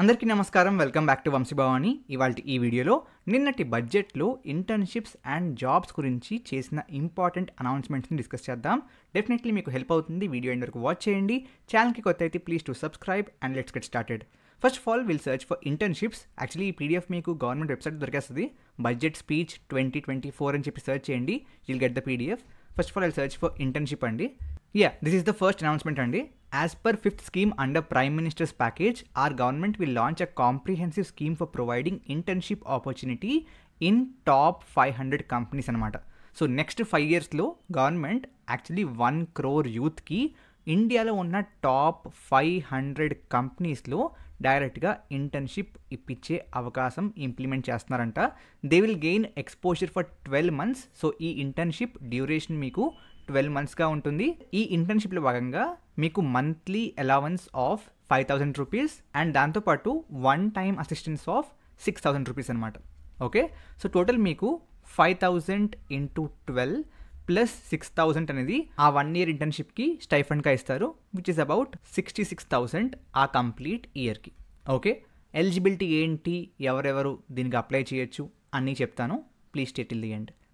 అందరికీ నమస్కారం welcome back to వంశీభవాని ఇవాళ ఈ వీడియోలో నిన్నటి బడ్జెట్లో ఇంటర్న్షిప్స్ అండ్ జాబ్స్ గురించి చేసిన ఇంపార్టెంట్ అనౌన్స్మెంట్స్ని డిస్కస్ చేద్దాం డెఫినెట్లీ మీకు హెల్ప్ అవుతుంది వీడియో ఎండ్ వరకు వాచ్ చేయండి ఛానల్కి కొత్త అయితే please do subscribe and let's get started first of all will search for internships actually ఈ పీడిఎఫ్ మీకు గవర్నమెంట్ వెబ్సైట్ దొరికేస్తుంది budget speech twenty twenty four అని చెప్పి సర్చ్ చేయండి you'll get the PDF first of all will search for internship అండి yeah this is the first announcement అండి as per fifth scheme under prime minister's package our government will launch a comprehensive scheme for providing internship opportunity in top five hundred companies అనమాట so next five ఇయర్స్లో government actually one crore యూత్కి ఇండియాలో ఉన్న top five hundred కంపెనీస్లో డైరెక్ట్గా internship ఇప్పించే అవకాశం implement చేస్తున్నారంట they will gain exposure for twelve months so ఈ ఇంటర్న్షిప్ డ్యూరేషన్ మీకు ట్వెల్వ్ మంత్స్గా ఉంటుంది ఈ ఇంటర్న్షిప్లో భాగంగా మీకు monthly allowance of five thousand rupees and దాంతోపాటు one time assistance of six thousand rupees అనమాట ఓకే సో టోటల్ మీకు five thousand into twelve plus six thousand అనేది ఆ వన్ ఇయర్ ఇంటర్న్షిప్కి స్టైఫండ్గా ఇస్తారు which is about sixty six thousand ఆ complete ఇయర్కి ఓకే ఎలిజిబిలిటీ ఏంటి ఎవరెవరు దీనికి అప్లై చేయొచ్చు అన్నీ చెప్తాను Please stay till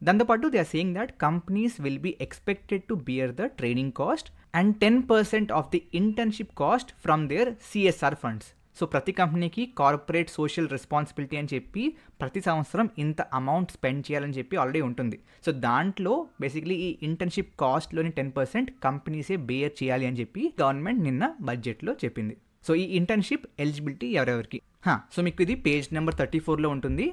దాంతో పాటు they are saying saying companies will will expected to bear the training cost and ten percent of the internship cost from their CSR funds so ప్రతి కంపెనీకి కార్పొరేట్ సోషల్ రెస్పాన్సిబిలిటీ అని చెప్పి ప్రతి సంవత్సరం ఇంత amount spend చేయాలని చెప్పి ఆల్రెడీ ఉంటుంది సో దాంట్లో బేసిక్లీ ఈ ఇంటర్న్షిప్ కాస్ట్లోని టెన్ పర్సెంట్ కంపెనీసే బేయర్ చేయాలి అని చెప్పి గవర్నమెంట్ నిన్న బడ్జెట్లో చెప్పింది సో ఈ ఇంటర్న్షిప్ ఎలిజిబిలిటీ ఎవరెవరికి సో మీకు ఇది పేజ్ నెంబర్ థర్టీ ఫోర్లో ఉంటుంది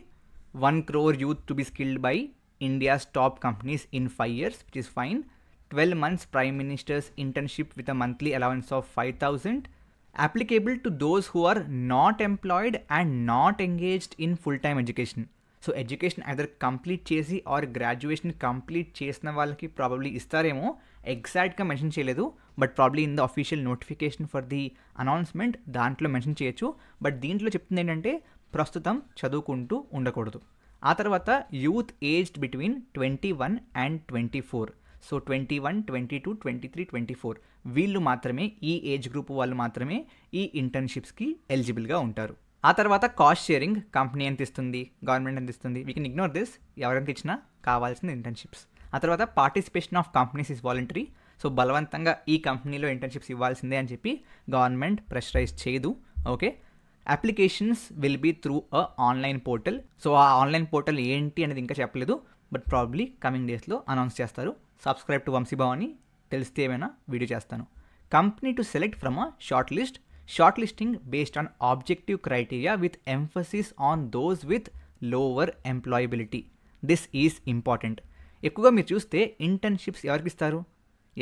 1 crore youth to be skilled by India's top companies in 5 years, which is fine. 12 months Prime Minister's internship with a monthly allowance of 5000 applicable to those who are not employed and not engaged in full-time education. So education either complete chesi or graduation complete chesna valaki probably istaremo exact ka mention cheyaledu but probably in the official notification for the announcement the dantlo mention cheyachu but deentlo cheptundi entante ప్రస్తుతం చదువుకుంటూ ఉండకూడదు ఆ తర్వాత youth aged between twenty one and twenty four so twenty one twenty two twenty three twenty four వీళ్ళు మాత్రమే ఈ age group వాళ్ళు మాత్రమే ఈ ఇంటర్న్షిప్స్కి ఎలిజిబుల్గా ఉంటారు ఆ తర్వాత కాస్ట్ షేరింగ్ కంపెనీ ఎంత ఇస్తుంది గవర్నమెంట్ ఎంత ఇస్తుంది వీ కెన్ ఇగ్నోర్ దిస్ ఎవరెంత ఇచ్చినా కావాల్సిన ఇంటర్న్షిప్స్ ఆ తర్వాత participation of companies is voluntary so బలవంతంగా ఈ కంపెనీలో ఇంటర్న్షిప్స్ ఇవ్వాల్సిందే అని చెప్పి గవర్నమెంట్ ప్రెషరైజ్ చేయదు okay applications will be through a online portal so ఆ ఆన్లైన్ పోర్టల్ ఏంటి అనేది ఇంకా చెప్పలేదు బట్ ప్రాబ్లీ కమింగ్ డేస్లో అనౌన్స్ చేస్తారు సబ్స్క్రైబ్ టు వంశీభావని తెలిస్తే ఏమైనా వీడియో చేస్తాను company to select from a shortlist shortlisting based on objective criteria with emphasis on those with lower employability this is important ఎక్కువగా మీరు చూస్తే ఇంటర్న్షిప్స్ ఎవరికి ఇస్తారు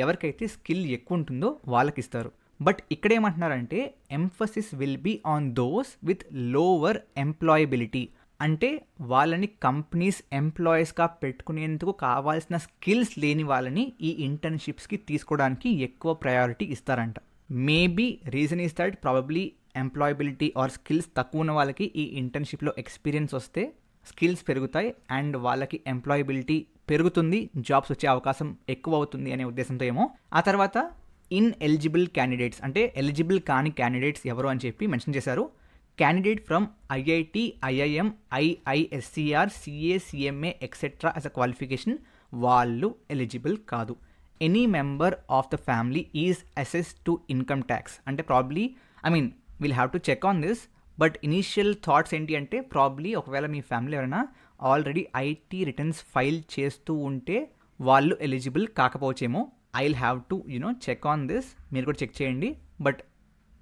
ఎవరికైతే స్కిల్ ఎక్కువ ఉంటుందో వాళ్ళకి ఇస్తారు బట్ ఇక్కడ ఏమంటున్నారంటే emphasis will be on those with lower employability అంటే వాళ్ళని కంపెనీస్ ఎంప్లాయీస్గా పెట్టుకునేందుకు కావాల్సిన స్కిల్స్ లేని వాళ్ళని ఈ ఇంటర్న్షిప్స్కి తీసుకోవడానికి ఎక్కువ ప్రయారిటీ ఇస్తారంట maybe reason is that probably employability or skills తక్కువ ఉన్న వాళ్ళకి ఈ ఇంటర్న్షిప్లో ఎక్స్పీరియన్స్ వస్తే స్కిల్స్ పెరుగుతాయి అండ్ వాళ్ళకి ఎంప్లాయబిలిటీ పెరుగుతుంది జాబ్స్ వచ్చే అవకాశం ఎక్కువ అవుతుంది అనే ఉద్దేశంతో ఏమో ఆ తర్వాత ఇన్ ఎలిజిబుల్ క్యాండిడేట్స్ అంటే ఎలిజిబుల్ కాని క్యాండిడేట్స్ ఎవరు అని చెప్పి మెన్షన్ చేశారు candidate from IIT IIM IISER CA CMA etcetera as a qualification వాళ్ళు ఎలిజిబుల్ కాదు any member of the family is assessed to income tax అంటే probably I mean will have to check on this but initial thoughts ఏంటి అంటే probably ఒకవేళ మీ family ఎవరైనా already IT returns file చేస్తూ ఉంటే వాళ్ళు ఎలిజిబుల్ కాకపోవచ్చేమో I'll have to you know check on this మీరు కూడా చెక్ చేయండి but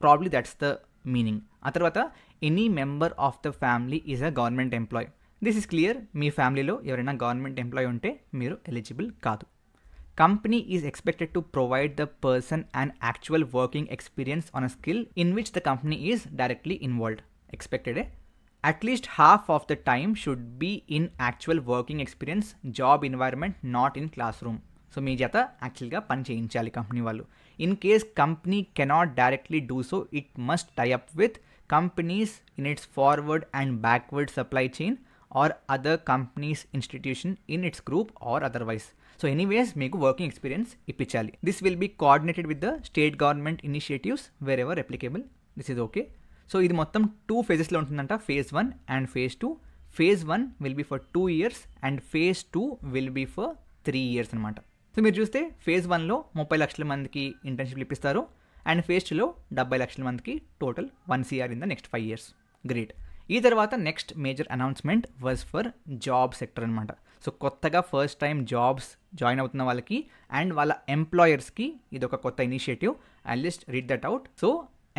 probably that's the meaning ఆ తర్వాత any member of the family is a government employee this is clear మీ ఫ్యామిలీలో ఎవరైనా గవర్నమెంట్ ఎంప్లాయ్ ఉంటే మీరు ఎలిజిబుల్ కాదు company is expected to provide the person and actual working experience on a skill in which the company is directly involved ఎక్స్పెక్టెడే at least half of the time should be in actual working experience job environment not in classroom so మీ జత యాక్చువల్గా పని చేయించాలి company వాళ్ళు in case company cannot directly do so it must tie up with companies in its forward and backward supply chain or other companies institution in it's group or otherwise so anyways మీకు working experience ఇప్పించాలి this will be coordinated with the state government initiatives wherever applicable this is okay so ఇది మొత్తం two ఫేజెస్లో ఉంటుందంట phase one and phase two phase one will be for two years and phase two will be for three years అనమాట so మీరు చూస్తే phase వన్లో ముప్పై లక్షల మందికి ఇంటర్న్షిప్లు ఇప్పిస్తారు అండ్ ఫేజ్ టూలో డెబ్బై లక్షల మందికి total one CR in the next five years great ఈ తర్వాత next major announcement was for job sector అనమాట సో కొత్తగా ఫస్ట్ టైం జాబ్స్ జాయిన్ అవుతున్న వాళ్ళకి అండ్ వాళ్ళ ఎంప్లాయర్స్కి ఇది ఒక కొత్త initiative I'll just read that out so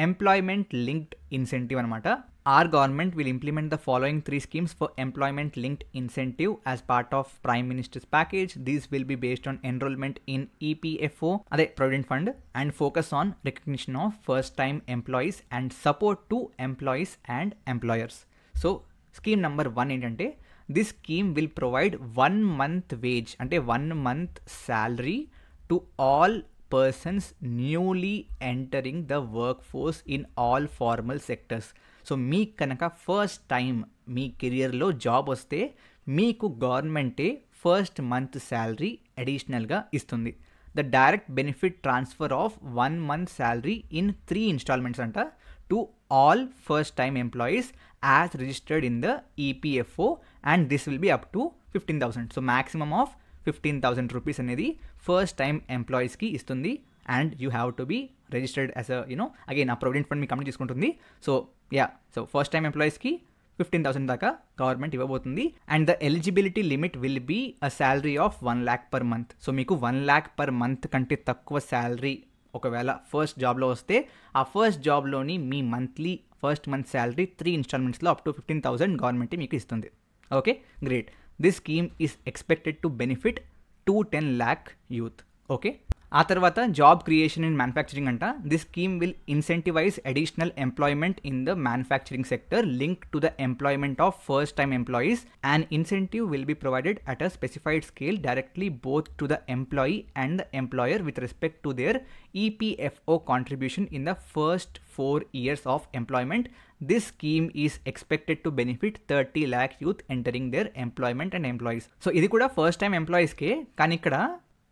employment linked incentive matter our government will implement the following three schemes for employment linked incentive as part of prime minister's package these will be based on enrolment in epfo అదే provident fund and focus on recognition of first time employees and support to employees and employers so scheme scheme number one ఏంటంటే this scheme will provide one month wage అంటే one month salary, to all persons newly entering the workforce in all formal sectors. So, me kanaka first time me career lo job oste me ku government te first month salary additional ga istundi. The direct benefit transfer of one month salary in three installments anta to all first time employees as registered in the EPFO and this will be up to 15,000. So, maximum of fifteen thousand rupees అనేది first time ఎంప్లాయీస్కి ఇస్తుంది and you have to be registered as a you know again ఆ provident fund మీ company తీసుకుంటుంది so yeah so first time ఎంప్లాయీస్కి fifteen thousand దాకా government ఇవ్వబోతుంది and the eligibility limit will be a salary of one lakh per month so మీకు one lakh per month కంటే తక్కువ salary ఒకవేళ ఫస్ట్ జాబ్లో వస్తే ఆ ఫస్ట్ జాబ్లోని మీ monthly first month salary three ఇన్స్టాల్మెంట్స్లో up to fifteen thousand government మీకు ఇస్తుంది okay great This scheme is expected to benefit 210 lakh youth. Okay. ఆ తర్వాత జాబ్ క్రియేషన్ ఇన్ మ్యానుఫ్యాక్చరింగ్ అంట this scheme will incentivise additional employment in the manufacturing sector link to the employment of first time employees and incentive will be provided at a specified scale directly both to the employee and the employer with respect to their EPFO contribution in the first four years of employment this scheme is expected to benefit thirty lakh youth entering their employment and employees so ఇది కూడా first time ఎంప్లాయీస్కే కానీ ఇక్కడ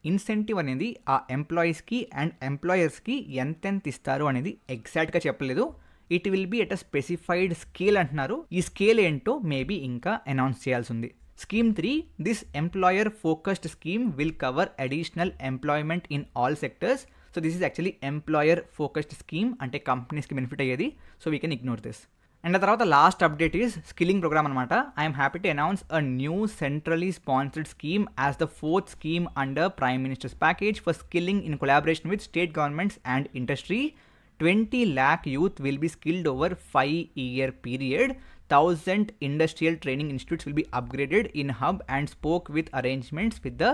incentive అనేది ఆ ఎంప్లాయీస్కి and ఎంప్లాయర్స్కి ఎంతెంత ఇస్తారు అనేది ఎగ్జాక్ట్గా చెప్పలేదు it will be at a specified scale అంటున్నారు ఈ స్కేల్ ఏంటో మేబీ ఇంకా అనౌన్స్ చేయాల్సి ఉంది scheme three this employer focused scheme will cover additional employment in all sectors so this is actually employer focused scheme అంటే కంపెనీస్కి బెనిఫిట్ అయ్యేది so we can ignore this and ఆ తర్వాత last update is skilling programme అనమాట I'm happy to announce a new centrally sponsored scheme as the fourth scheme under prime minister's package for skilling in collaboration with state governments and industry twenty lakh youth will be skilled over five year period thousand industrial training institutes will be upgraded in hub and spoke with arrangements with the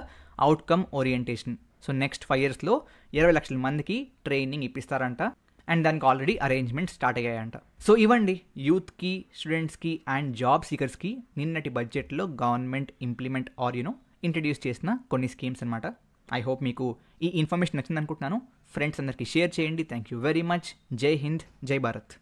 outcome orientation so next five ఇయర్స్లో ఇరవై లక్షల మందికి training ఇప్పిస్తారంట and దానికి already arrangement start అయ్యాయంట సో ఇవ్వండి యూత్కి స్టూడెంట్స్కి అండ్ జాబ్ సీకర్స్కి నిన్నటి బడ్జెట్లో government implement or you know introduce చేసిన కొన్ని స్కీమ్స్ అనమాట ఐ హోప్ మీకు ఈ ఇన్ఫర్మేషన్ నచ్చింది అనుకుంటున్నాను ఫ్రెండ్స్ అందరికీ షేర్ చేయండి థ్యాంక్ యూ వెరీ మచ్ జై హింద్ జై భారత్